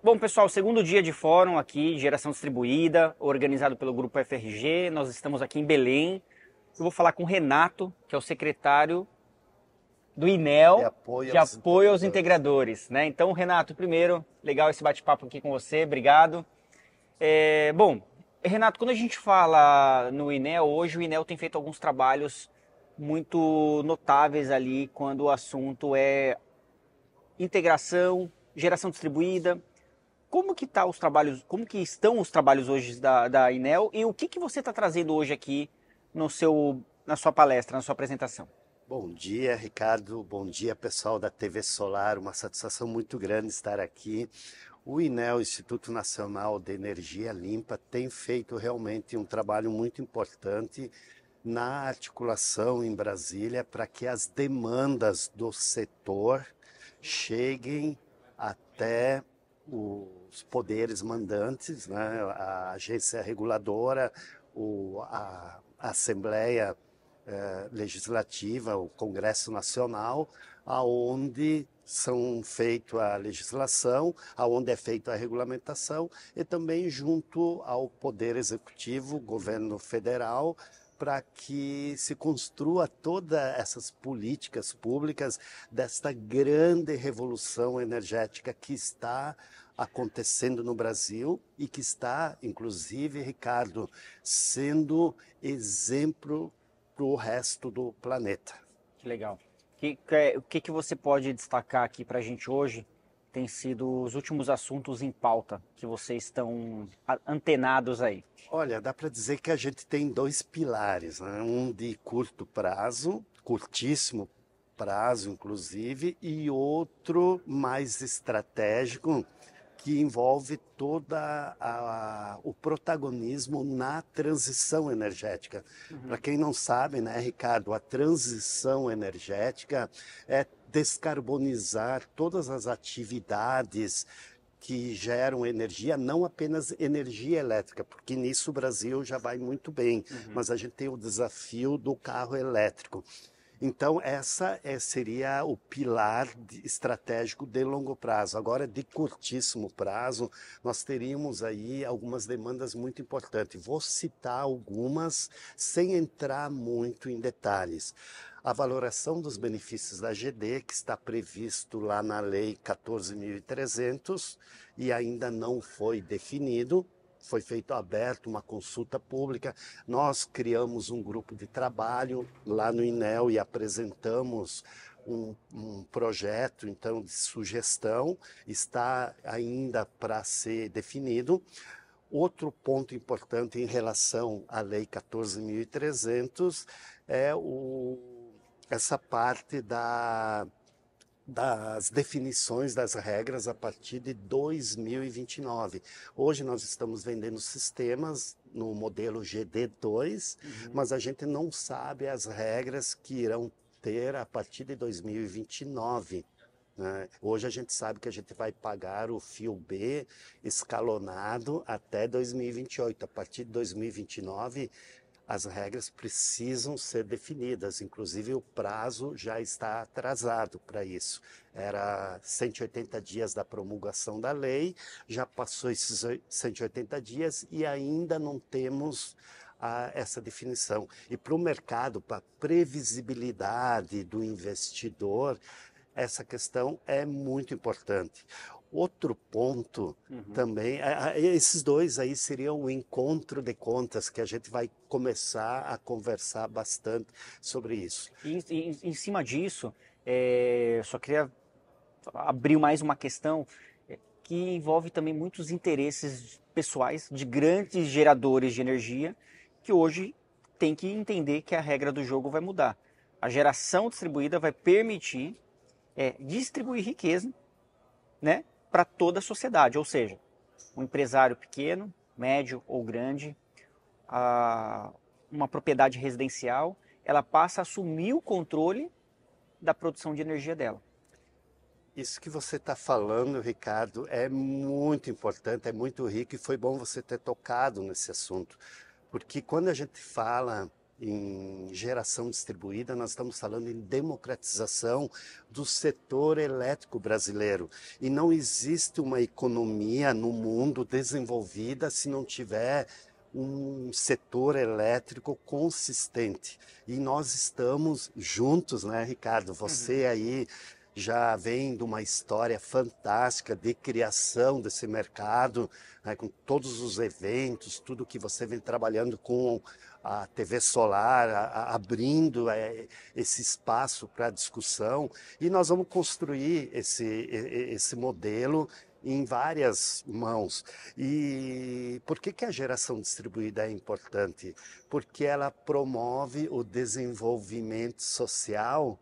Bom, pessoal, segundo dia de fórum aqui, de geração distribuída, organizado pelo Grupo FRG. Nós estamos aqui em Belém. Eu vou falar com o Renato, que é o secretário do INEL, de apoio, de aos, apoio aos integradores. integradores. né? Então, Renato, primeiro, legal esse bate-papo aqui com você, obrigado. É, bom, Renato, quando a gente fala no INEL, hoje o INEL tem feito alguns trabalhos muito notáveis ali quando o assunto é integração, geração distribuída, como que tá os trabalhos, como que estão os trabalhos hoje da, da Inel e o que, que você está trazendo hoje aqui no seu, na sua palestra, na sua apresentação? Bom dia, Ricardo. Bom dia, pessoal da TV Solar. Uma satisfação muito grande estar aqui. O INEL, Instituto Nacional de Energia Limpa, tem feito realmente um trabalho muito importante na articulação em Brasília para que as demandas do setor cheguem até os poderes mandantes, né, a agência reguladora, o, a, a Assembleia eh, Legislativa, o Congresso Nacional, aonde são feito a legislação, aonde é feita a regulamentação e também junto ao Poder Executivo, Governo Federal, para que se construa todas essas políticas públicas desta grande revolução energética que está acontecendo no Brasil e que está, inclusive, Ricardo, sendo exemplo para o resto do planeta. Que legal. O que, que, que, que você pode destacar aqui para a gente hoje têm sido os últimos assuntos em pauta que vocês estão antenados aí? Olha, dá para dizer que a gente tem dois pilares, né? um de curto prazo, curtíssimo prazo, inclusive, e outro mais estratégico, que envolve todo o protagonismo na transição energética. Uhum. Para quem não sabe, né, Ricardo, a transição energética é descarbonizar todas as atividades que geram energia, não apenas energia elétrica, porque nisso o Brasil já vai muito bem, uhum. mas a gente tem o desafio do carro elétrico. Então, essa é, seria o pilar estratégico de longo prazo. Agora, de curtíssimo prazo, nós teríamos aí algumas demandas muito importantes. Vou citar algumas sem entrar muito em detalhes a valoração dos benefícios da GD, que está previsto lá na Lei 14.300 e ainda não foi definido. Foi feito aberto uma consulta pública. Nós criamos um grupo de trabalho lá no INEL e apresentamos um, um, projeto então de sugestão está ainda para ser definido. Outro ponto importante em relação à Lei 14.300 é o essa parte da, das definições das regras a partir de 2029. Hoje nós estamos vendendo sistemas no modelo GD2, uhum. mas a gente não sabe as regras que irão ter a partir de 2029. Né? Hoje a gente sabe que a gente vai pagar o fio B escalonado até 2028. A partir de 2029, as regras precisam ser definidas, inclusive o prazo já está atrasado para isso. Era 180 dias da promulgação da lei, já passou esses 180 dias e ainda não temos a ah, essa definição. E para o mercado, para a previsibilidade do investidor, essa questão é muito importante. Outro ponto uhum. também, esses dois aí seriam o encontro de contas que a gente vai começar a conversar bastante sobre isso. E, e em cima disso, é, só queria abrir mais uma questão é, que envolve também muitos interesses pessoais de grandes geradores de energia que hoje tem que entender que a regra do jogo vai mudar. A geração distribuída vai permitir é, distribuir riqueza, né? para toda a sociedade, ou seja, um empresário pequeno, médio ou grande, a, uma propriedade residencial, ela passa a assumir o controle da produção de energia dela. Isso que você está falando, Ricardo, é muito importante, é muito rico e foi bom você ter tocado nesse assunto, porque quando a gente fala em geração distribuída, nós estamos falando em democratização do setor elétrico brasileiro. E não existe uma economia no mundo desenvolvida se não tiver um setor elétrico consistente. E nós estamos juntos, né, Ricardo? Você uhum. aí já vem de uma história fantástica de criação desse mercado, né, com todos os eventos, tudo que você vem trabalhando com a TV solar, a, a, abrindo é, esse espaço para discussão. E nós vamos construir esse, esse modelo em várias mãos. E por que, que a geração distribuída é importante? Porque ela promove o desenvolvimento social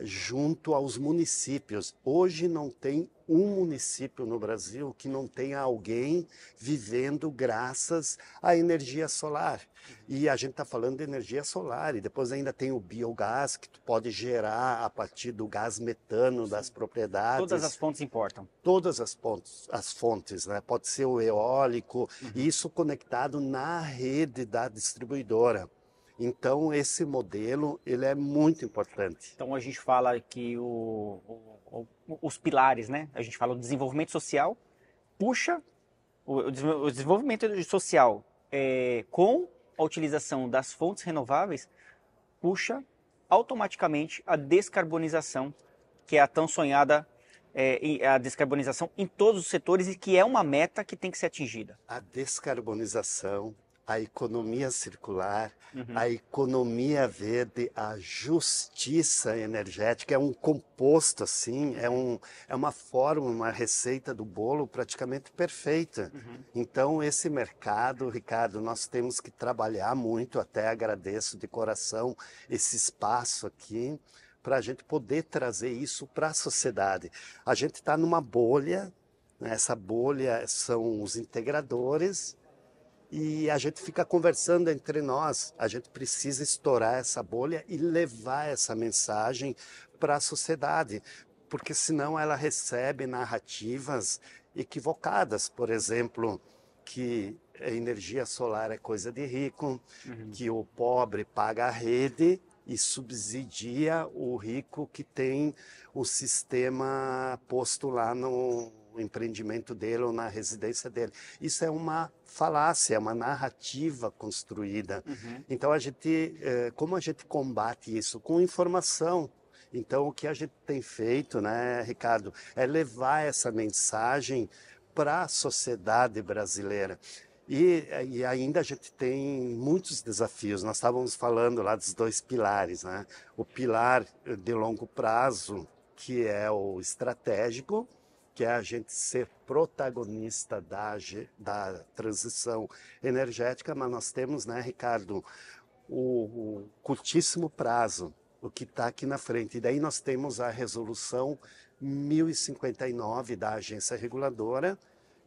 junto aos municípios. Hoje não tem um município no Brasil que não tenha alguém vivendo graças à energia solar. E a gente está falando de energia solar, e depois ainda tem o biogás, que tu pode gerar a partir do gás metano Sim. das propriedades. Todas as fontes importam. Todas as fontes, as fontes né? Pode ser o eólico, uhum. isso conectado na rede da distribuidora. Então esse modelo ele é muito importante. Então a gente fala que o, o, o, os pilares, né? A gente fala o desenvolvimento social puxa o, desenvolvimento social é, com a utilização das fontes renováveis puxa automaticamente a descarbonização, que é a tão sonhada é, a descarbonização em todos os setores e que é uma meta que tem que ser atingida. A descarbonização a economia circular, uhum. a economia verde, a justiça energética. É um composto, assim, é, um, é uma fórmula, uma receita do bolo praticamente perfeita. Uhum. Então, esse mercado, Ricardo, nós temos que trabalhar muito, até agradeço de coração esse espaço aqui, para a gente poder trazer isso para a sociedade. A gente está numa bolha, né, essa bolha são os integradores, e a gente fica conversando entre nós. A gente precisa estourar essa bolha e levar essa mensagem para a sociedade, porque senão ela recebe narrativas equivocadas, por exemplo, que a energia solar é coisa de rico, uhum. que o pobre paga a rede e subsidia o rico que tem o sistema posto lá no, empreendimento dele ou na residência dele. Isso é uma falácia, é uma narrativa construída. Uhum. Então, a gente, eh, como a gente combate isso? Com informação. Então, o que a gente tem feito, né, Ricardo, é levar essa mensagem para a sociedade brasileira. E, eh, e, ainda a gente tem muitos desafios. Nós estávamos falando lá dos dois pilares, né? O pilar eh, de longo prazo, que é o estratégico, que é a gente ser protagonista da, da transição energética, mas nós temos, né, Ricardo, o, o curtíssimo prazo, o que está aqui na frente. E daí nós temos a resolução 1059 da agência reguladora,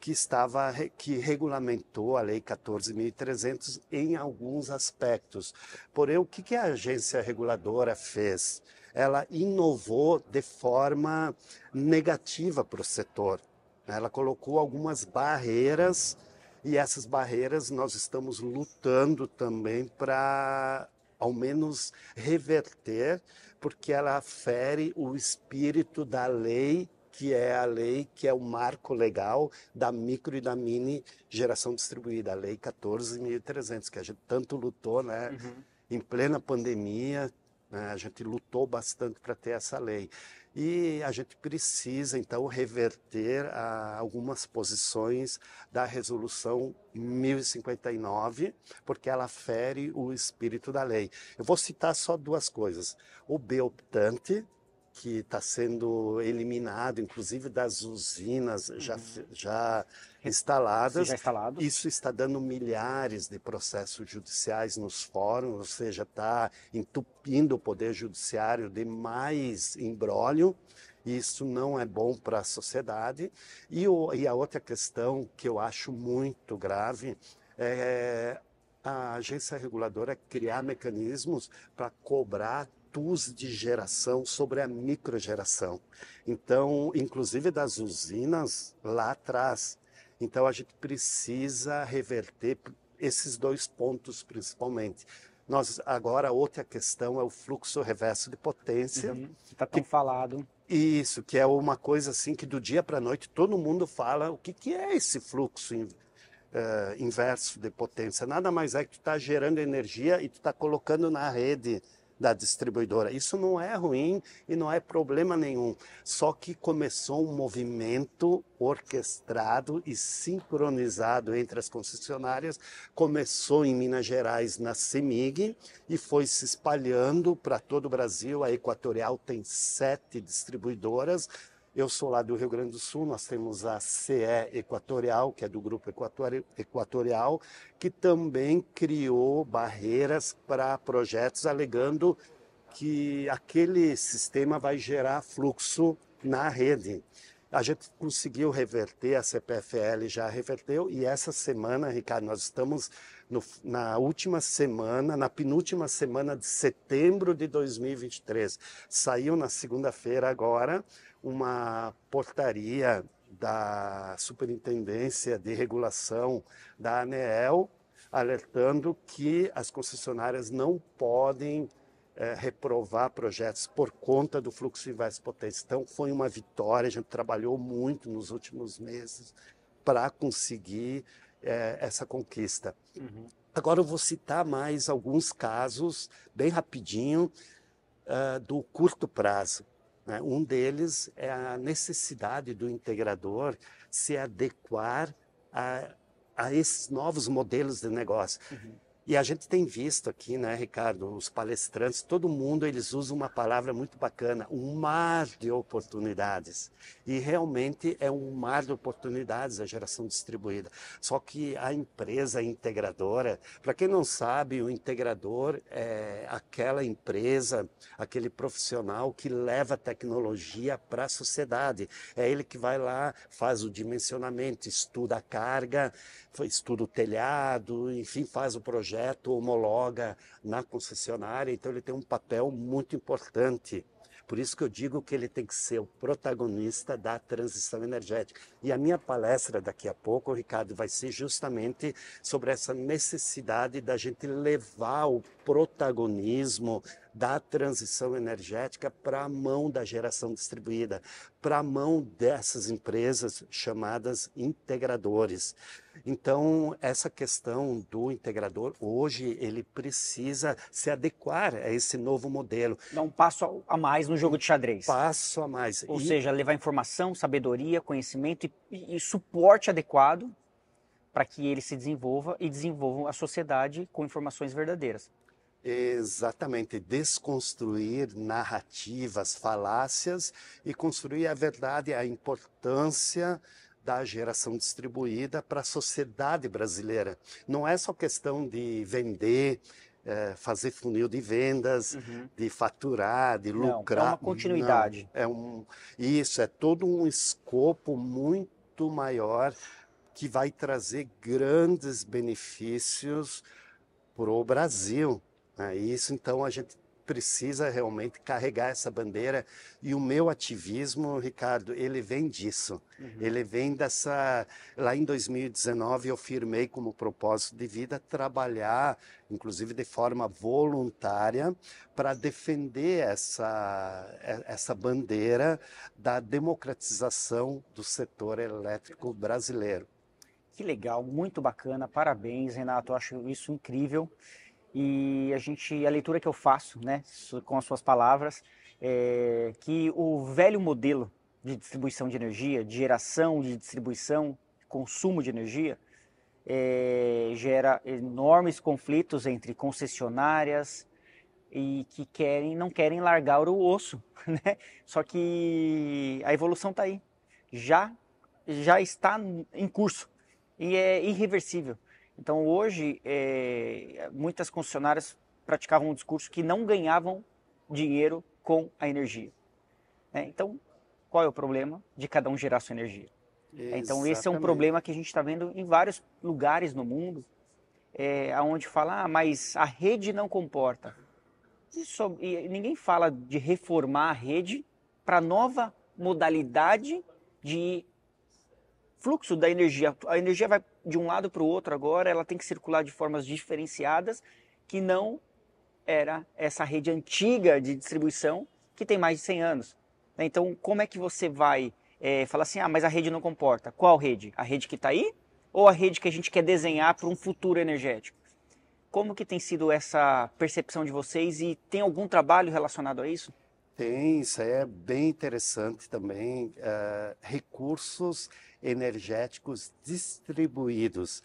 que estava que regulamentou a lei 14.300 em alguns aspectos. Porém, o que, que a agência reguladora fez? ela inovou de forma negativa para o setor. Ela colocou algumas barreiras e essas barreiras nós estamos lutando também para ao menos reverter, porque ela fere o espírito da lei, que é a lei que é o marco legal da micro e da mini geração distribuída, a lei 14.300, que a gente tanto lutou, né? Uhum. Em plena pandemia, né? A gente lutou bastante para ter essa lei. E a gente precisa, então, reverter ah, algumas posições da resolução 1059, porque ela fere o espírito da lei. Eu vou citar só duas coisas. O B optante, que está sendo eliminado, inclusive das usinas já, uhum. já instaladas. Já instalado. Isso está dando milhares de processos judiciais nos fóruns, ou seja, está entupindo o poder judiciário de mais embrólio. Isso não é bom para a sociedade. E, o, e a outra questão que eu acho muito grave é a agência reguladora criar mecanismos para cobrar de geração sobre a microgeração. Então, inclusive das usinas lá atrás. Então, a gente precisa reverter esses dois pontos principalmente. Nós agora outra questão é o fluxo reverso de potência, uhum, que está tão que, falado. Isso, que é uma coisa assim que do dia para a noite todo mundo fala o que, que é esse fluxo in, uh, inverso de potência. Nada mais é que tu está gerando energia e tu está colocando na rede da distribuidora. Isso não é ruim e não é problema nenhum. Só que começou um movimento orquestrado e sincronizado entre as concessionárias. Começou em Minas Gerais, na CEMIG, e foi se espalhando para todo o Brasil. A Equatorial tem sete distribuidoras eu sou lá do Rio Grande do Sul, nós temos a CE Equatorial, que é do Grupo Equatorial, que também criou barreiras para projetos alegando que aquele sistema vai gerar fluxo na rede. A gente conseguiu reverter, a CPFL já reverteu, e essa semana, Ricardo, nós estamos no, na última semana, na penúltima semana de setembro de 2023. Saiu na segunda-feira agora uma portaria da Superintendência de Regulação da ANEEL alertando que as concessionárias não podem é, reprovar projetos por conta do fluxo de potência. Então, foi uma vitória, a gente trabalhou muito nos últimos meses para conseguir é, essa conquista. Uhum. Agora eu vou citar mais alguns casos, bem rapidinho, uh, do curto prazo. Né? Um deles é a necessidade do integrador se adequar a, a esses novos modelos de negócio. Uhum. E a gente tem visto aqui, né, Ricardo, os palestrantes, todo mundo, eles usam uma palavra muito bacana, um mar de oportunidades. E realmente é um mar de oportunidades a geração distribuída. Só que a empresa integradora, para quem não sabe, o integrador é aquela empresa, aquele profissional que leva tecnologia para a sociedade. É ele que vai lá, faz o dimensionamento, estuda a carga, estuda o telhado, enfim, faz o projeto projeto homologa na concessionária, então ele tem um papel muito importante. Por isso que eu digo que ele tem que ser o protagonista da transição energética. E a minha palestra daqui a pouco, Ricardo, vai ser justamente sobre essa necessidade da gente levar o protagonismo da transição energética para a mão da geração distribuída, para a mão dessas empresas chamadas integradores. Então, essa questão do integrador, hoje, ele precisa se adequar a esse novo modelo. Dá um passo a mais no jogo de xadrez. Passo a mais. Ou e... seja, levar informação, sabedoria, conhecimento e, e suporte adequado para que ele se desenvolva e desenvolvam a sociedade com informações verdadeiras. Exatamente, desconstruir narrativas, falácias e construir a verdade, a importância da geração distribuída para a sociedade brasileira. Não é só questão de vender, é, fazer funil de vendas, uhum. de faturar, de Não, lucrar. É uma continuidade. Não, é um, isso, é todo um escopo muito maior que vai trazer grandes benefícios para o Brasil. Né? isso, então, a gente precisa realmente carregar essa bandeira e o meu ativismo, Ricardo, ele vem disso. Uhum. Ele vem dessa lá em 2019 eu firmei como propósito de vida trabalhar, inclusive de forma voluntária, para defender essa essa bandeira da democratização do setor elétrico brasileiro. Que legal, muito bacana. Parabéns, Renato. Eu acho isso incrível e a gente a leitura que eu faço, né, com as suas palavras, é que o velho modelo de distribuição de energia, de geração, de distribuição, consumo de energia, é, gera enormes conflitos entre concessionárias e que querem não querem largar o osso, né? Só que a evolução está aí, já já está em curso e é irreversível. Então hoje é, muitas concessionárias praticavam um discurso que não ganhavam dinheiro com a energia. Né? Então qual é o problema de cada um gerar sua energia? Então esse é um problema que a gente está vendo em vários lugares no mundo, é, aonde fala, ah, mas a rede não comporta. E, e ninguém fala de reformar a rede para nova modalidade de fluxo da energia. A energia vai de um lado para o outro agora, ela tem que circular de formas diferenciadas, que não era essa rede antiga de distribuição que tem mais de 100 anos. Né? Então, como é que você vai é, falar assim, ah, mas a rede não comporta? Qual rede? A rede que está aí ou a rede que a gente quer desenhar para um futuro energético? Como que tem sido essa percepção de vocês e tem algum trabalho relacionado a isso? Tem, isso é bem interessante também. Uh, recursos energéticos distribuídos.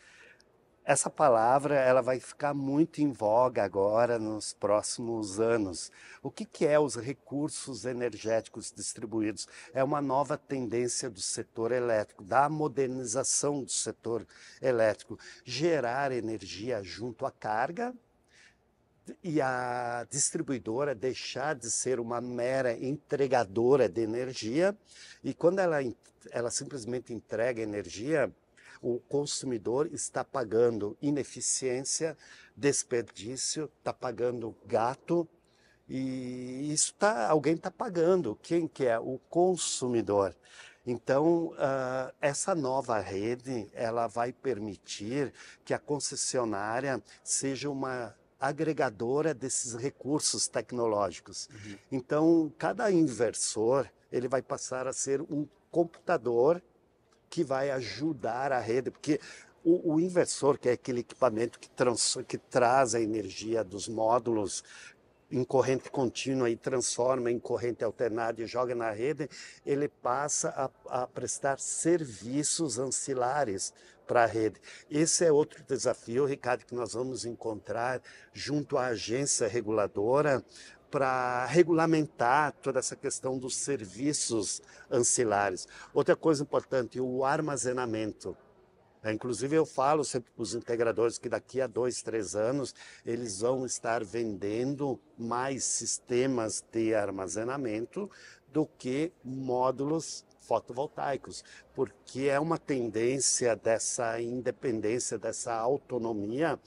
Essa palavra ela vai ficar muito em voga agora nos próximos anos. O que, que é os recursos energéticos distribuídos? É uma nova tendência do setor elétrico, da modernização do setor elétrico, gerar energia junto à carga e a distribuidora deixar de ser uma mera entregadora de energia e quando ela, ela simplesmente entrega energia, o consumidor está pagando ineficiência, desperdício, está pagando gato e isso tá, alguém está pagando. Quem que é? O consumidor. Então, uh, essa nova rede, ela vai permitir que a concessionária seja uma agregadora desses recursos tecnológicos. Uhum. Então, cada inversor ele vai passar a ser um computador que vai ajudar a rede, porque o, o inversor, que é aquele equipamento que, trans, que traz a energia dos módulos em corrente contínua e transforma em corrente alternada e joga na rede, ele passa a, a prestar serviços ancilares para a rede. Esse é outro desafio, Ricardo, que nós vamos encontrar junto à agência reguladora para regulamentar toda essa questão dos serviços ancilares. Outra coisa importante, o armazenamento. É, inclusive, eu falo sempre para os integradores que daqui a dois, três anos, eles vão estar vendendo mais sistemas de armazenamento do que módulos fotovoltaicos, porque é uma tendência dessa independência, dessa autonomia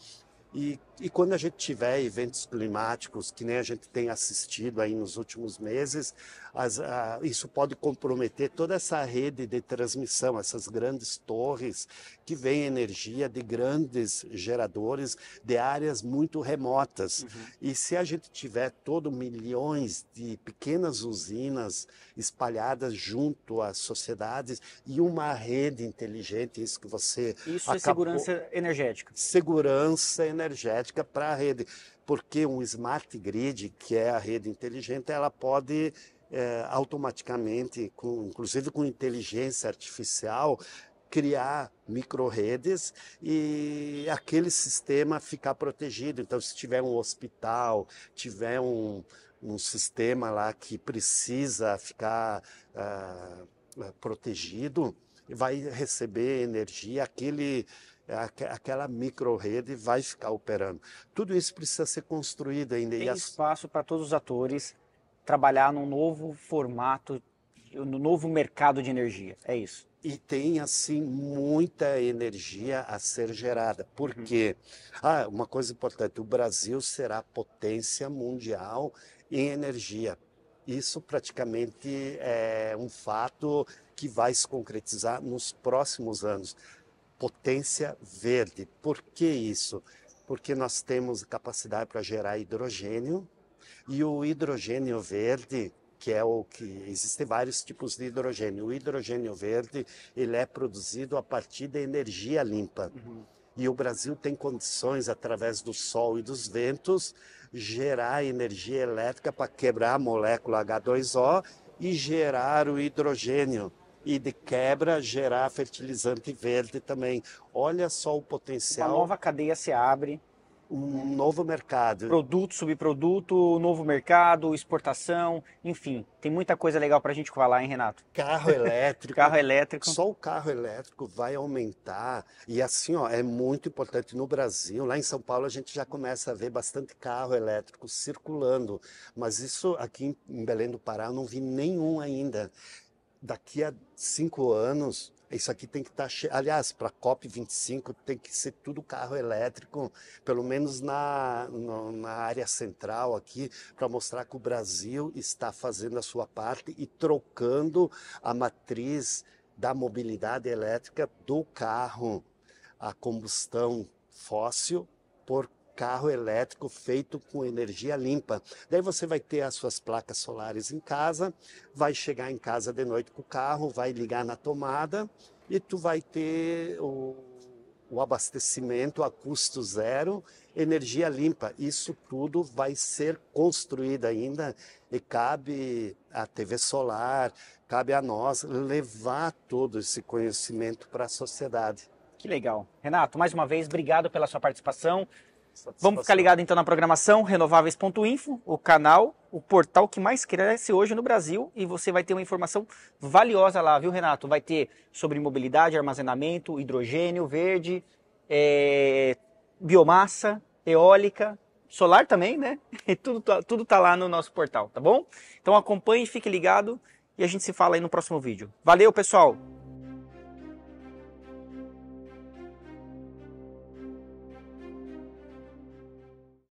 e, e, quando a gente tiver eventos climáticos, que nem a gente tem assistido aí nos últimos meses, as, a, isso pode comprometer toda essa rede de transmissão, essas grandes torres que vem energia de grandes geradores de áreas muito remotas. Uhum. E se a gente tiver todo milhões de pequenas usinas espalhadas junto às sociedades e uma rede inteligente, isso que você isso é acabou... é segurança energética. Segurança energética para a rede, porque um smart grid, que é a rede inteligente, ela pode é, automaticamente, com, inclusive com inteligência artificial, criar micro redes e aquele sistema ficar protegido. Então, se tiver um hospital, tiver um, um sistema lá que precisa ficar uh, protegido, vai receber energia, aquele aquela rede vai ficar operando. Tudo isso precisa ser construído ainda. Tem e as... espaço para todos os atores trabalhar num novo formato, no novo mercado de energia. É isso. E tem, assim, muita energia a ser gerada. porque uhum. Ah, uma coisa importante: o Brasil será potência mundial em energia. Isso praticamente é um fato que vai se concretizar nos próximos anos. Potência verde. Por que isso? Porque nós temos capacidade para gerar hidrogênio, e o hidrogênio verde, que é o que existem vários tipos de hidrogênio. O hidrogênio verde, ele é produzido a partir da energia limpa. Uhum. E o Brasil tem condições, através do sol e dos ventos, gerar energia elétrica para quebrar a molécula H2O e gerar o hidrogênio. E de quebra, gerar fertilizante verde também. Olha só o potencial. Uma nova cadeia se abre um novo mercado. Produto, subproduto, novo mercado, exportação, enfim, tem muita coisa legal para a gente falar, hein, Renato? Carro elétrico. carro elétrico. Só o carro elétrico vai aumentar e assim, ó, é muito importante no Brasil. Lá em São Paulo a gente já começa a ver bastante carro elétrico circulando, mas isso aqui em Belém do Pará eu não vi nenhum ainda. Daqui a cinco anos isso aqui tem que estar tá cheio. Aliás, para a COP25 tem que ser tudo carro elétrico, pelo menos na, no, na área central aqui, para mostrar que o Brasil está fazendo a sua parte e trocando a matriz da mobilidade elétrica do carro a combustão fóssil por carro elétrico feito com energia limpa. Daí você vai ter as suas placas solares em casa, vai chegar em casa de noite com o carro, vai ligar na tomada e tu vai ter o, o abastecimento a custo zero, energia limpa. Isso tudo vai ser construído ainda e cabe à TV solar, cabe a nós levar todo esse conhecimento para a sociedade. Que legal. Renato, mais uma vez, obrigado pela sua participação. Vamos ficar ligado então na programação renováveis.info, o canal, o portal que mais cresce hoje no Brasil e você vai ter uma informação valiosa lá, viu, Renato? Vai ter sobre mobilidade, armazenamento, hidrogênio verde, é, biomassa, eólica, solar também, né? E tudo, tá, tudo tá lá no nosso portal, tá bom? Então acompanhe, fique ligado e a gente se fala aí no próximo vídeo. Valeu, pessoal!